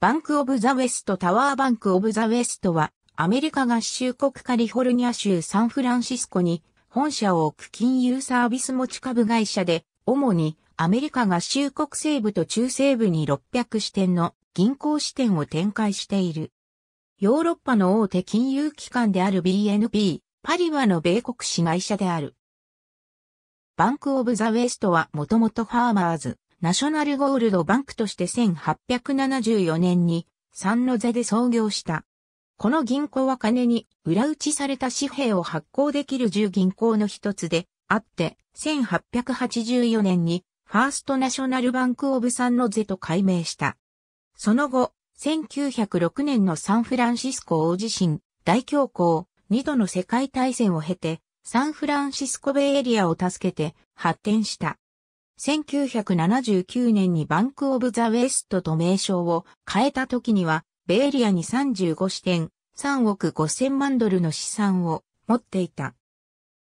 バンク・オブ・ザ・ウェスト・タワーバンク・オブ・ザ・ウェストは、アメリカ合衆国カリフォルニア州サンフランシスコに本社を置く金融サービス持ち株会社で、主にアメリカ合衆国西部と中西部に600支店の銀行支店を展開している。ヨーロッパの大手金融機関である BNP、パリはの米国市会社である。バンク・オブ・ザ・ウェストはもともとファーマーズ、ナショナルゴールドバンクとして1874年にサンノゼで創業した。この銀行は金に裏打ちされた紙幣を発行できる10銀行の一つであって、1884年にファーストナショナルバンクオブサンノゼと改名した。その後、1906年のサンフランシスコ大地震、大恐慌、2度の世界大戦を経て、サンフランシスコベイエリアを助けて発展した。1979年にバンク・オブ・ザ・ウェストと名称を変えた時には、ベイエリアに35支店、3億5千万ドルの資産を持っていた。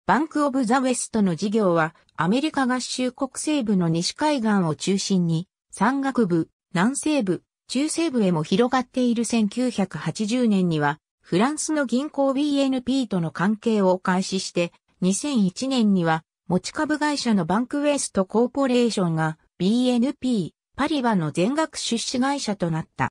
バンク・オブ・ザ・ウェストの事業は、アメリカ合衆国西部の西海岸を中心に、山岳部、南西部、中西部へも広がっている1980年には、フランスの銀行 BNP との関係を開始して、2001年には持ち株会社のバンクウェストコーポレーションが BNP パリバの全額出資会社となった。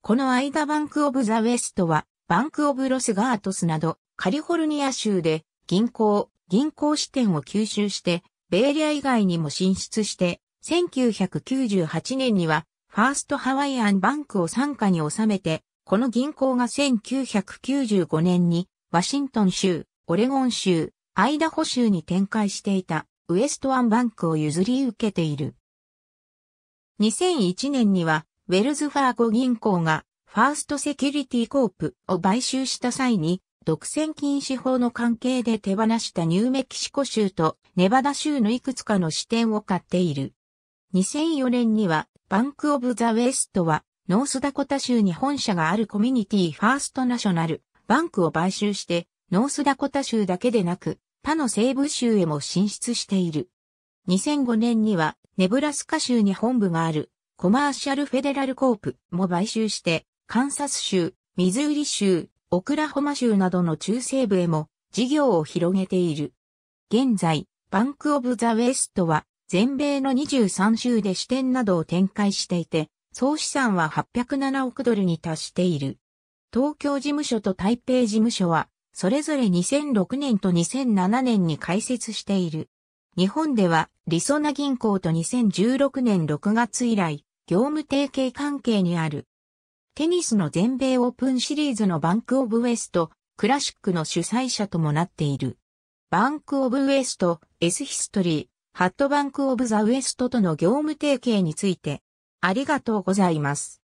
この間バンクオブザウェストはバンクオブロスガートスなどカリフォルニア州で銀行、銀行支店を吸収してベイリア以外にも進出して1998年にはファーストハワイアンバンクを傘下に収めてこの銀行が1995年にワシントン州、オレゴン州、アイダホ州に展開していたウエストワンバンクを譲り受けている。2001年にはウェルズファーゴ銀行がファーストセキュリティコープを買収した際に独占禁止法の関係で手放したニューメキシコ州とネバダ州のいくつかの支店を買っている。2004年にはバンクオブザウェストはノースダコタ州に本社があるコミュニティファーストナショナルバンクを買収してノースダコタ州だけでなく他の西部州へも進出している。2005年にはネブラスカ州に本部があるコマーシャルフェデラルコープも買収してカンサス州、ミズーリ州、オクラホマ州などの中西部へも事業を広げている。現在、バンクオブザウェストは全米の23州で支店などを展開していて、総資産は807億ドルに達している。東京事務所と台北事務所はそれぞれ2006年と2007年に開設している。日本では、りそな銀行と2016年6月以来、業務提携関係にある。テニスの全米オープンシリーズのバンクオブウエスト、クラシックの主催者ともなっている。バンクオブウエスト、エスヒストリー、ハットバンクオブザウエストとの業務提携について、ありがとうございます。